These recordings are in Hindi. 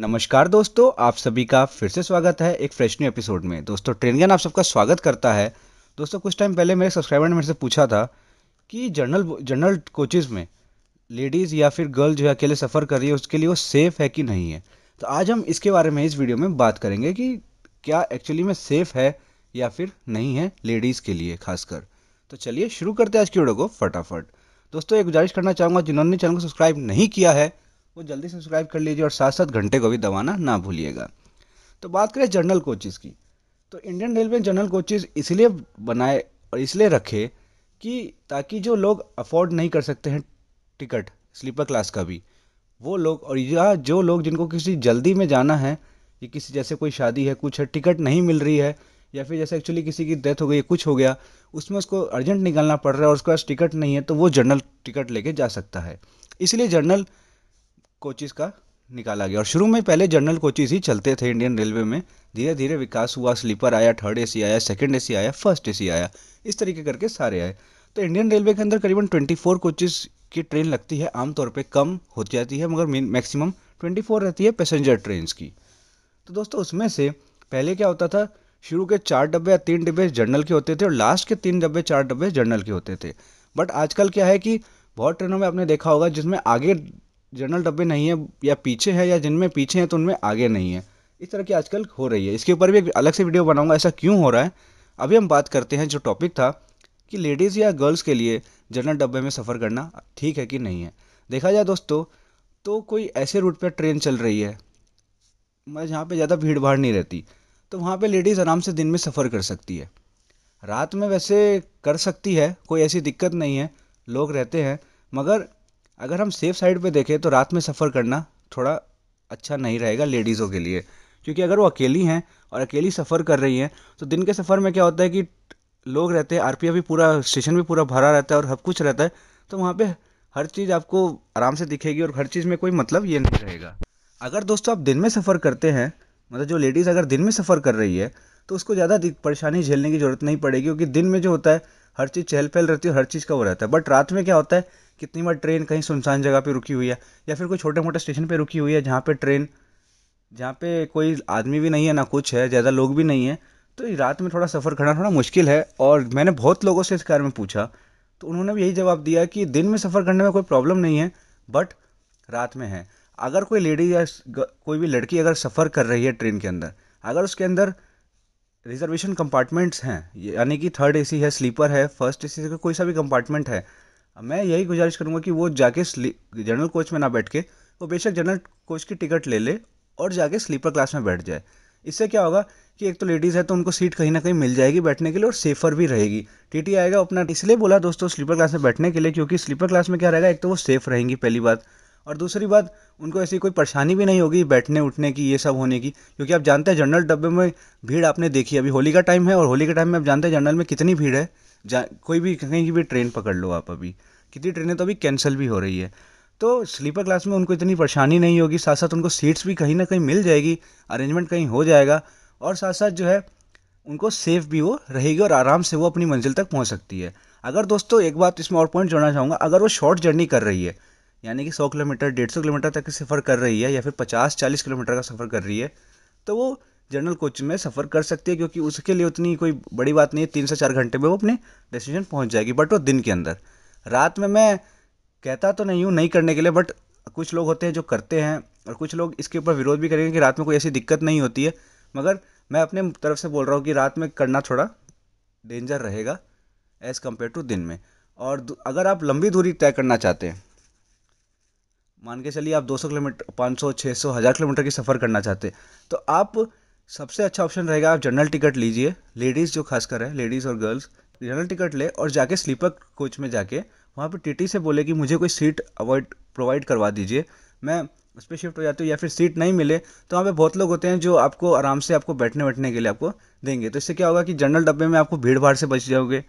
नमस्कार दोस्तों आप सभी का फिर से स्वागत है एक फ्रेश न्यू एपिसोड में दोस्तों ट्रेन गन आप सबका स्वागत करता है दोस्तों कुछ टाइम पहले मेरे सब्सक्राइबर ने मेरे से पूछा था कि जनरल जनरल कोचेज़ में लेडीज़ या फिर गर्ल जो है अकेले सफ़र कर रही है उसके लिए वो सेफ़ है कि नहीं है तो आज हम इसके बारे में इस वीडियो में बात करेंगे कि क्या एक्चुअली में सेफ़ है या फिर नहीं है लेडीज़ के लिए खासकर तो चलिए शुरू करते हैं आज की वीडियो को फटाफट दोस्तों एक गुजारिश करना चाहूँगा जिन्होंने चैनल को सब्सक्राइब नहीं किया है वो जल्दी सब्सक्राइब कर लीजिए और साथ साथ घंटे को भी दबाना ना भूलिएगा तो बात करें जनरल कोचेज़ की तो इंडियन रेलवे जनरल कोचेज़ इसलिए बनाए और इसलिए रखे कि ताकि जो लोग अफोर्ड नहीं कर सकते हैं टिकट स्लीपर क्लास का भी वो लोग और या जो लोग जिनको किसी जल्दी में जाना है कि किसी जैसे कोई शादी है कुछ है टिकट नहीं मिल रही है या फिर जैसे एक्चुअली किसी की डेथ हो गई कुछ हो गया उसमें उसको अर्जेंट निकलना पड़ रहा है और उसके पास टिकट नहीं है तो वो जनरल टिकट लेके जा सकता है इसलिए जनरल कोचिज़ का निकाला गया और शुरू में पहले जनरल कोचिज़ ही चलते थे इंडियन रेलवे में धीरे धीरे विकास हुआ स्लीपर आया थर्ड ए आया सेकेंड ए आया फर्स्ट ए आया इस तरीके करके सारे आए तो इंडियन रेलवे के अंदर करीबन ट्वेंटी कोचेज़ की ट्रेन लगती है आमतौर पर कम होती जाती है मगर मैक्सिमम 24 रहती है पैसेंजर ट्रेन की तो दोस्तों उसमें से पहले क्या होता था शुरू के चार डब्बे या तीन डब्बे जनरल के होते थे और लास्ट के तीन डब्बे चार डब्बे जनरल के होते थे बट आजकल क्या है कि बहुत ट्रेनों में आपने देखा होगा जिसमें आगे जनरल डब्बे नहीं है या पीछे है या जिनमें पीछे हैं तो उनमें आगे नहीं है इस तरह की आजकल हो रही है इसके ऊपर भी एक अलग से वीडियो बनाऊंगा ऐसा क्यों हो रहा है अभी हम बात करते हैं जो टॉपिक था कि लेडीज़ या गर्ल्स के लिए जनरल डब्बे में सफ़र करना ठीक है कि नहीं है देखा जाए दोस्तों तो कोई ऐसे रूट पर ट्रेन चल रही है मैं जहाँ पर ज़्यादा भीड़ भाड़ नहीं रहती तो वहाँ पर लेडीज़ आराम से दिन में सफ़र कर सकती है रात में वैसे कर सकती है कोई ऐसी दिक्कत नहीं है लोग रहते हैं मगर अगर हम सेफ साइड पे देखें तो रात में सफ़र करना थोड़ा अच्छा नहीं रहेगा लेडीज़ों के लिए क्योंकि अगर वो अकेली हैं और अकेली सफ़र कर रही हैं तो दिन के सफ़र में क्या होता है कि लोग रहते हैं आर भी पूरा स्टेशन भी पूरा भरा रहता है और सब कुछ रहता है तो वहाँ पर हर चीज़ आपको आराम से दिखेगी और हर चीज़ में कोई मतलब ये नहीं रहेगा अगर दोस्तों आप दिन में सफ़र करते हैं मतलब जो लेडीज़ अगर दिन में सफ़र कर रही है तो उसको ज़्यादा परेशानी झेलने की ज़रूरत नहीं पड़ेगी क्योंकि दिन में जो होता है हर चीज़ चहल पहल रहती है हर चीज़ का वो रहता है बट रात में क्या होता है कितनी बार ट्रेन कहीं सुनसान जगह पे रुकी हुई है या फिर कोई छोटे मोटे स्टेशन पे रुकी हुई है जहाँ पे ट्रेन जहाँ पे कोई आदमी भी नहीं है ना कुछ है ज़्यादा लोग भी नहीं है तो रात में थोड़ा सफ़र करना थोड़ा मुश्किल है और मैंने बहुत लोगों से इस कार्य में पूछा तो उन्होंने भी यही जवाब दिया कि दिन में सफ़र करने में कोई प्रॉब्लम नहीं है बट रात में है अगर कोई लेडी या कोई भी लड़की अगर सफ़र कर रही है ट्रेन के अंदर अगर उसके अंदर रिजर्वेशन कंपार्टमेंट्स हैं यानी कि थर्ड एसी है स्लीपर है फर्स्ट एसी का कोई सा भी कंपार्टमेंट है मैं यही गुजारिश करूंगा कि वो जाके जनरल कोच में ना बैठ के वो बेशक जनरल कोच की टिकट ले ले और जाके स्लीपर क्लास में बैठ जाए इससे क्या होगा कि एक तो लेडीज़ है तो उनको सीट कहीं ना कहीं मिल जाएगी बैठने के लिए और सेफ़र भी रहेगी टीटी आएगा अपना इसलिए बोला दोस्तों स्लीपर क्लास में बैठने के लिए क्योंकि स्लीपर क्लास में क्या रहेगा एक तो वो सेफ़ रहेंगी पहली बात और दूसरी बात उनको ऐसी कोई परेशानी भी नहीं होगी बैठने उठने की ये सब होने की क्योंकि आप जानते हैं जनरल डब्बे में भीड़ आपने देखी अभी होली का टाइम है और होली के टाइम में आप जानते हैं जनरल में कितनी भीड़ है जा कोई भी कहीं की भी ट्रेन पकड़ लो आप अभी कितनी ट्रेनें तो अभी कैंसिल भी हो रही है तो स्लीपर क्लास में उनको इतनी परेशानी नहीं होगी साथ साथ उनको सीट्स भी कहीं ना कहीं मिल जाएगी अरेंजमेंट कहीं हो जाएगा और साथ साथ जो है उनको सेफ़ भी वो रहेगी और आराम से वो अपनी मंजिल तक पहुंच सकती है अगर दोस्तों एक बात इसमें और पॉइंट जोड़ना चाहूँगा अगर वो शॉर्ट जर्नी कर रही है यानी कि 100 किलोमीटर 150 किलोमीटर तक सफ़र कर रही है या फिर 50-40 किलोमीटर का सफ़र कर रही है तो वो जनरल कोच में सफ़र कर सकती है क्योंकि उसके लिए उतनी कोई बड़ी बात नहीं है तीन से चार घंटे में वो अपने डेस्टिनेशन पहुँच जाएगी बट वो दिन के अंदर रात में मैं कहता तो नहीं हूँ नहीं करने के लिए बट कुछ लोग होते हैं जो करते हैं और कुछ लोग इसके ऊपर विरोध भी करेंगे कि रात में कोई ऐसी दिक्कत नहीं होती है मगर मैं अपने तरफ से बोल रहा हूँ कि रात में करना थोड़ा डेंजर रहेगा एज़ कम्पेयर टू दिन में और अगर आप लंबी दूरी तय करना चाहते हैं मान के चलिए आप 200 किलोमीटर 500 600 हज़ार किलोमीटर की सफ़र करना चाहते हैं तो आप सबसे अच्छा ऑप्शन रहेगा आप जनरल टिकट लीजिए लेडीज़ जो खासकर है लेडीज़ और गर्ल्स जनरल टिकट ले और जाके स्लीपर कोच में जाके वहाँ पर टीटी से बोले कि मुझे कोई सीट अवॉइड प्रोवाइड करवा दीजिए मैं उस पर शिफ्ट हो जाती हूँ या फिर सीट नहीं मिले तो वहाँ पे बहुत लोग होते हैं जो आपको आराम से आपको बैठने बैठने के लिए आपको देंगे तो इससे क्या होगा कि जनरल डब्बे में आपको भीड़ भाड़ से बच जाओगे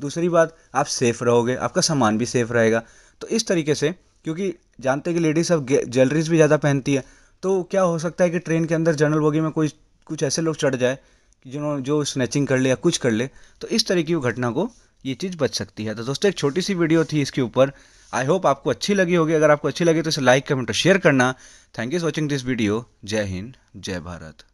दूसरी बात आप सेफ़ रहोगे आपका सामान भी सेफ़ रहेगा तो इस तरीके से क्योंकि जानते हैं कि लेडीज़ अब ज्वेलरीज भी ज़्यादा पहनती है तो क्या हो सकता है कि ट्रेन के अंदर जनरल बोगी में कोई कुछ ऐसे लोग चढ़ जाए कि जिन्होंने जो स्नैचिंग कर ले या कुछ कर ले तो इस तरह की घटना को ये चीज़ बच सकती है तो दोस्तों एक छोटी सी वीडियो थी इसके ऊपर आई होप आपको अच्छी लगी होगी अगर आपको अच्छी लगी तो इसे लाइक कमेंट और शेयर करना thank you for watching this video जय हिंद जय भारत